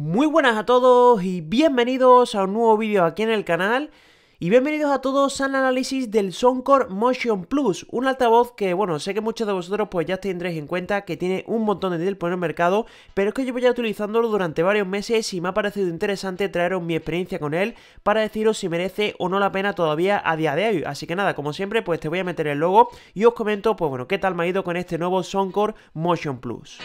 Muy buenas a todos y bienvenidos a un nuevo vídeo aquí en el canal y bienvenidos a todos al análisis del Soundcore Motion Plus, un altavoz que, bueno, sé que muchos de vosotros pues ya tendréis en cuenta que tiene un montón de tiempo en el mercado, pero es que yo voy ya utilizándolo durante varios meses y me ha parecido interesante traeros mi experiencia con él para deciros si merece o no la pena todavía a día de hoy. Así que nada, como siempre, pues te voy a meter el logo y os comento, pues bueno, qué tal me ha ido con este nuevo Soundcore Motion Plus.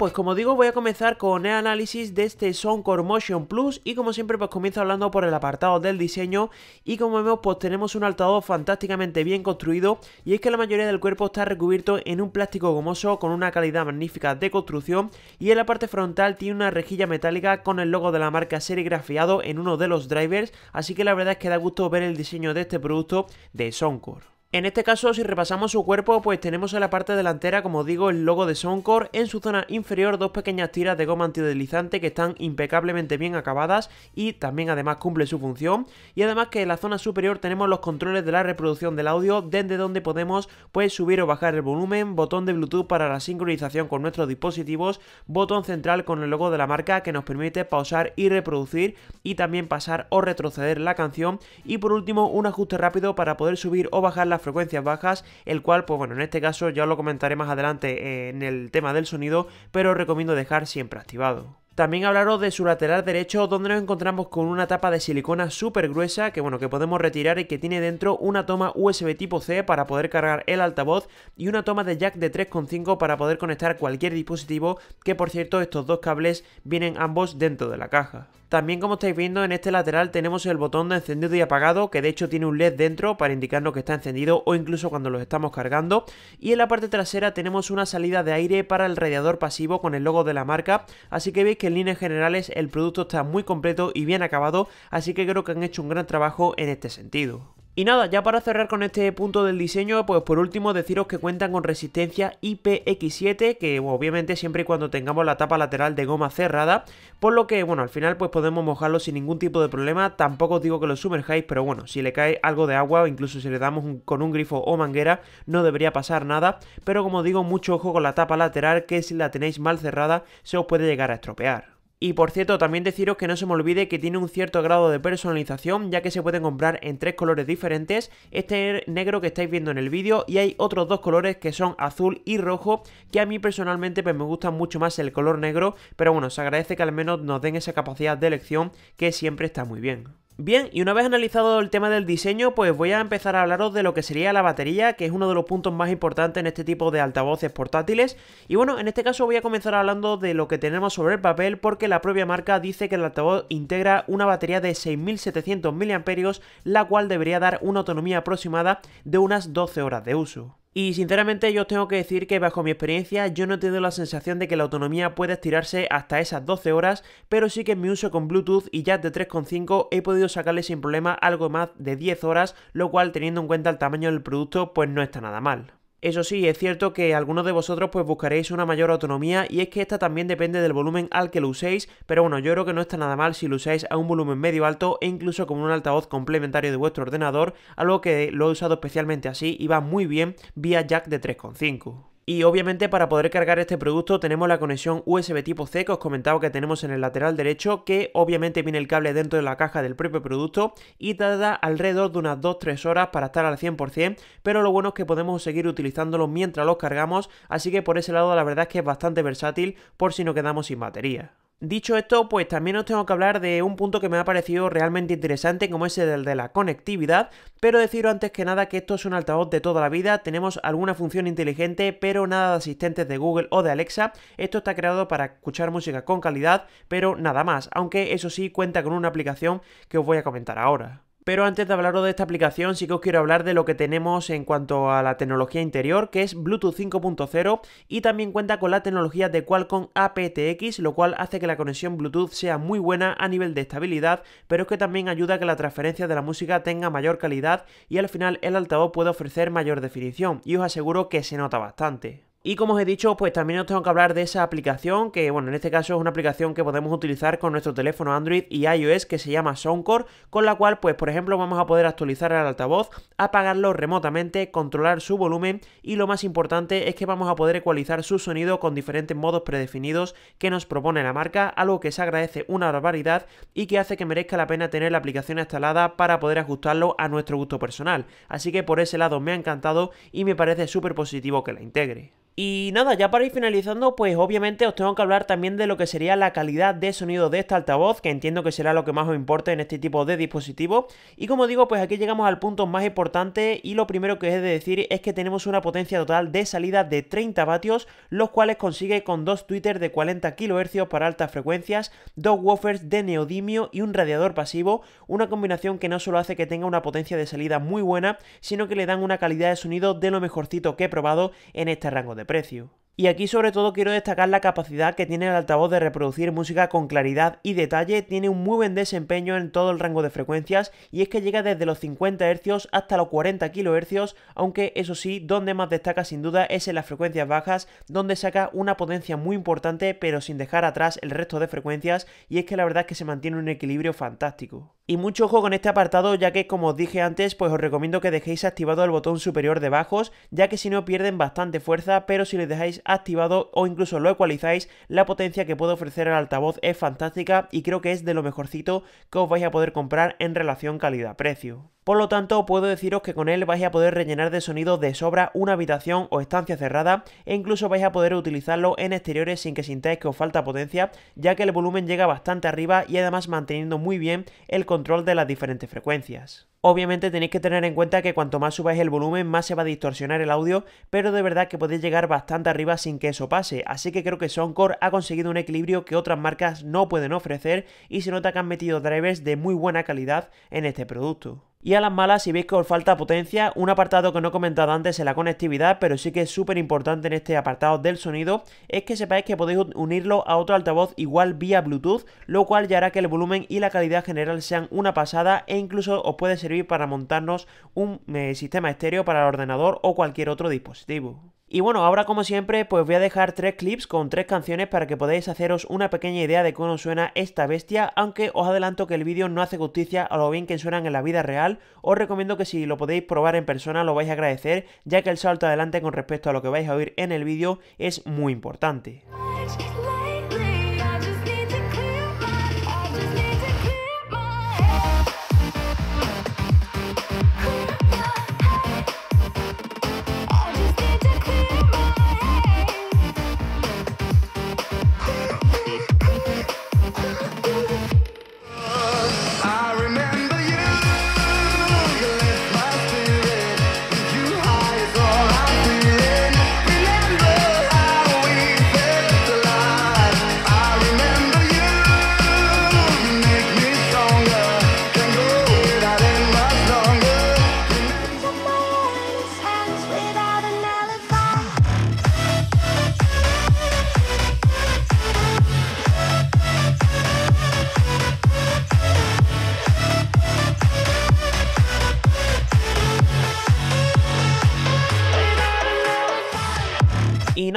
pues como digo voy a comenzar con el análisis de este Soundcore Motion Plus y como siempre pues comienzo hablando por el apartado del diseño y como vemos pues tenemos un altavoz fantásticamente bien construido y es que la mayoría del cuerpo está recubierto en un plástico gomoso con una calidad magnífica de construcción y en la parte frontal tiene una rejilla metálica con el logo de la marca serigrafiado en uno de los drivers así que la verdad es que da gusto ver el diseño de este producto de Soundcore. En este caso, si repasamos su cuerpo, pues tenemos en la parte delantera, como digo, el logo de Soundcore, en su zona inferior dos pequeñas tiras de goma antideslizante que están impecablemente bien acabadas y también además cumple su función, y además que en la zona superior tenemos los controles de la reproducción del audio, desde donde podemos pues subir o bajar el volumen, botón de Bluetooth para la sincronización con nuestros dispositivos, botón central con el logo de la marca que nos permite pausar y reproducir y también pasar o retroceder la canción y por último un ajuste rápido para poder subir o bajar la frecuencias bajas, el cual, pues bueno, en este caso ya lo comentaré más adelante eh, en el tema del sonido, pero recomiendo dejar siempre activado. También hablaros de su lateral derecho, donde nos encontramos con una tapa de silicona súper gruesa que, bueno, que podemos retirar y que tiene dentro una toma USB tipo C para poder cargar el altavoz y una toma de jack de 3.5 para poder conectar cualquier dispositivo, que por cierto estos dos cables vienen ambos dentro de la caja. También como estáis viendo en este lateral tenemos el botón de encendido y apagado que de hecho tiene un LED dentro para indicarnos que está encendido o incluso cuando los estamos cargando. Y en la parte trasera tenemos una salida de aire para el radiador pasivo con el logo de la marca. Así que veis que en líneas generales el producto está muy completo y bien acabado así que creo que han hecho un gran trabajo en este sentido. Y nada, ya para cerrar con este punto del diseño, pues por último deciros que cuentan con resistencia IPX7, que obviamente siempre y cuando tengamos la tapa lateral de goma cerrada, por lo que bueno, al final pues podemos mojarlo sin ningún tipo de problema, tampoco os digo que lo sumerjáis, pero bueno, si le cae algo de agua, o incluso si le damos con un grifo o manguera, no debería pasar nada, pero como digo, mucho ojo con la tapa lateral, que si la tenéis mal cerrada, se os puede llegar a estropear. Y por cierto, también deciros que no se me olvide que tiene un cierto grado de personalización, ya que se pueden comprar en tres colores diferentes, este negro que estáis viendo en el vídeo, y hay otros dos colores que son azul y rojo, que a mí personalmente pues, me gusta mucho más el color negro, pero bueno, se agradece que al menos nos den esa capacidad de elección que siempre está muy bien. Bien, y una vez analizado el tema del diseño, pues voy a empezar a hablaros de lo que sería la batería, que es uno de los puntos más importantes en este tipo de altavoces portátiles. Y bueno, en este caso voy a comenzar hablando de lo que tenemos sobre el papel, porque la propia marca dice que el altavoz integra una batería de 6.700 mAh, la cual debería dar una autonomía aproximada de unas 12 horas de uso. Y sinceramente yo os tengo que decir que bajo mi experiencia yo no he tenido la sensación de que la autonomía pueda estirarse hasta esas 12 horas, pero sí que en mi uso con Bluetooth y ya de 3.5 he podido sacarle sin problema algo más de 10 horas, lo cual teniendo en cuenta el tamaño del producto pues no está nada mal. Eso sí, es cierto que algunos de vosotros pues buscaréis una mayor autonomía y es que esta también depende del volumen al que lo uséis, pero bueno, yo creo que no está nada mal si lo usáis a un volumen medio alto e incluso con un altavoz complementario de vuestro ordenador, algo que lo he usado especialmente así y va muy bien vía jack de 3.5. Y obviamente para poder cargar este producto tenemos la conexión USB tipo C que os comentaba que tenemos en el lateral derecho, que obviamente viene el cable dentro de la caja del propio producto y tarda alrededor de unas 2-3 horas para estar al 100%, pero lo bueno es que podemos seguir utilizándolo mientras los cargamos, así que por ese lado la verdad es que es bastante versátil por si no quedamos sin batería. Dicho esto, pues también os tengo que hablar de un punto que me ha parecido realmente interesante, como es el de la conectividad, pero deciros antes que nada que esto es un altavoz de toda la vida, tenemos alguna función inteligente, pero nada de asistentes de Google o de Alexa, esto está creado para escuchar música con calidad, pero nada más, aunque eso sí cuenta con una aplicación que os voy a comentar ahora. Pero antes de hablaros de esta aplicación, sí que os quiero hablar de lo que tenemos en cuanto a la tecnología interior, que es Bluetooth 5.0 y también cuenta con la tecnología de Qualcomm aptX, lo cual hace que la conexión Bluetooth sea muy buena a nivel de estabilidad, pero es que también ayuda a que la transferencia de la música tenga mayor calidad y al final el altavoz puede ofrecer mayor definición, y os aseguro que se nota bastante. Y como os he dicho, pues también os tengo que hablar de esa aplicación, que bueno, en este caso es una aplicación que podemos utilizar con nuestro teléfono Android y iOS que se llama Soundcore, con la cual pues por ejemplo vamos a poder actualizar el altavoz, apagarlo remotamente, controlar su volumen y lo más importante es que vamos a poder ecualizar su sonido con diferentes modos predefinidos que nos propone la marca, algo que se agradece una barbaridad y que hace que merezca la pena tener la aplicación instalada para poder ajustarlo a nuestro gusto personal. Así que por ese lado me ha encantado y me parece súper positivo que la integre. Y nada, ya para ir finalizando, pues obviamente os tengo que hablar también de lo que sería la calidad de sonido de este altavoz, que entiendo que será lo que más os importe en este tipo de dispositivo. Y como digo, pues aquí llegamos al punto más importante y lo primero que he de decir es que tenemos una potencia total de salida de 30 vatios, los cuales consigue con dos tweeters de 40 kHz para altas frecuencias, dos woofers de neodimio y un radiador pasivo, una combinación que no solo hace que tenga una potencia de salida muy buena, sino que le dan una calidad de sonido de lo mejorcito que he probado en este rango de precio. Y aquí sobre todo quiero destacar la capacidad que tiene el altavoz de reproducir música con claridad y detalle, tiene un muy buen desempeño en todo el rango de frecuencias y es que llega desde los 50 Hz hasta los 40 kHz, aunque eso sí, donde más destaca sin duda es en las frecuencias bajas, donde saca una potencia muy importante pero sin dejar atrás el resto de frecuencias y es que la verdad es que se mantiene un equilibrio fantástico. Y mucho ojo con este apartado ya que como os dije antes pues os recomiendo que dejéis activado el botón superior de bajos ya que si no pierden bastante fuerza pero si les dejáis activado o incluso lo ecualizáis, la potencia que puede ofrecer el altavoz es fantástica y creo que es de lo mejorcito que os vais a poder comprar en relación calidad-precio. Por lo tanto, puedo deciros que con él vais a poder rellenar de sonido de sobra una habitación o estancia cerrada e incluso vais a poder utilizarlo en exteriores sin que sintáis que os falta potencia, ya que el volumen llega bastante arriba y además manteniendo muy bien el control de las diferentes frecuencias. Obviamente tenéis que tener en cuenta que cuanto más subáis el volumen más se va a distorsionar el audio, pero de verdad que podéis llegar bastante arriba sin que eso pase, así que creo que Soundcore ha conseguido un equilibrio que otras marcas no pueden ofrecer y se nota que han metido drivers de muy buena calidad en este producto. Y a las malas, si veis que os falta potencia, un apartado que no he comentado antes en la conectividad, pero sí que es súper importante en este apartado del sonido, es que sepáis que podéis unirlo a otro altavoz igual vía Bluetooth, lo cual ya hará que el volumen y la calidad general sean una pasada e incluso os puede servir para montarnos un eh, sistema estéreo para el ordenador o cualquier otro dispositivo. Y bueno, ahora como siempre, pues voy a dejar tres clips con tres canciones para que podáis haceros una pequeña idea de cómo suena esta bestia, aunque os adelanto que el vídeo no hace justicia a lo bien que suenan en la vida real, os recomiendo que si lo podéis probar en persona lo vais a agradecer, ya que el salto adelante con respecto a lo que vais a oír en el vídeo es muy importante.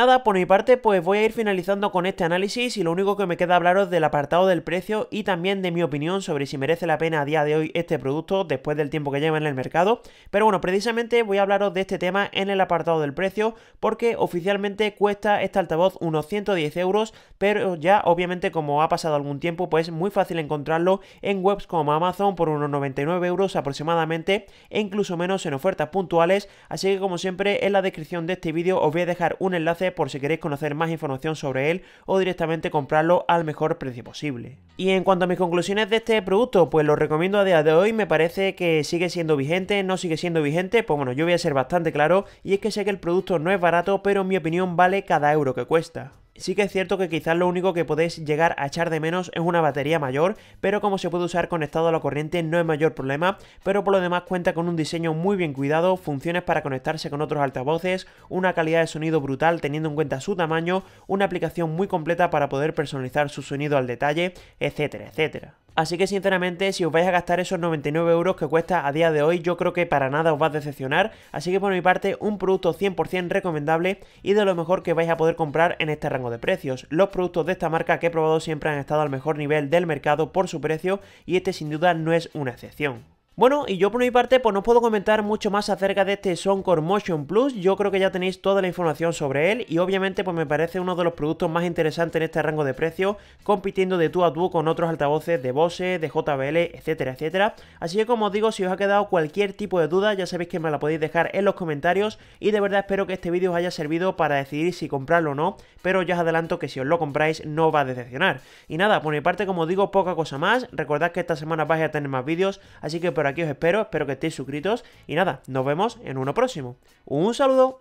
nada, por mi parte, pues voy a ir finalizando con este análisis y lo único que me queda hablaros del apartado del precio y también de mi opinión sobre si merece la pena a día de hoy este producto después del tiempo que lleva en el mercado. Pero bueno, precisamente voy a hablaros de este tema en el apartado del precio porque oficialmente cuesta este altavoz unos 110 euros, pero ya obviamente como ha pasado algún tiempo, pues muy fácil encontrarlo en webs como Amazon por unos 99 euros aproximadamente e incluso menos en ofertas puntuales. Así que como siempre en la descripción de este vídeo os voy a dejar un enlace por si queréis conocer más información sobre él o directamente comprarlo al mejor precio posible. Y en cuanto a mis conclusiones de este producto, pues lo recomiendo a día de hoy, me parece que sigue siendo vigente, no sigue siendo vigente, pues bueno, yo voy a ser bastante claro y es que sé que el producto no es barato, pero en mi opinión vale cada euro que cuesta. Sí que es cierto que quizás lo único que podéis llegar a echar de menos es una batería mayor, pero como se puede usar conectado a la corriente no es mayor problema, pero por lo demás cuenta con un diseño muy bien cuidado, funciones para conectarse con otros altavoces, una calidad de sonido brutal teniendo en cuenta su tamaño, una aplicación muy completa para poder personalizar su sonido al detalle, etcétera, etcétera. Así que sinceramente, si os vais a gastar esos 99 euros que cuesta a día de hoy, yo creo que para nada os va a decepcionar. Así que por mi parte, un producto 100% recomendable y de lo mejor que vais a poder comprar en este rango de precios. Los productos de esta marca que he probado siempre han estado al mejor nivel del mercado por su precio y este sin duda no es una excepción. Bueno, y yo por mi parte pues no puedo comentar mucho más acerca de este Soundcore Motion Plus, yo creo que ya tenéis toda la información sobre él y obviamente pues me parece uno de los productos más interesantes en este rango de precio, compitiendo de tú a tú con otros altavoces de Bose, de JBL, etcétera, etcétera. Así que como os digo, si os ha quedado cualquier tipo de duda ya sabéis que me la podéis dejar en los comentarios y de verdad espero que este vídeo os haya servido para decidir si comprarlo o no, pero ya os adelanto que si os lo compráis no va a decepcionar. Y nada, por mi parte como os digo, poca cosa más, recordad que esta semana vais a tener más vídeos, así que por aquí os espero, espero que estéis suscritos y nada, nos vemos en uno próximo. Un saludo.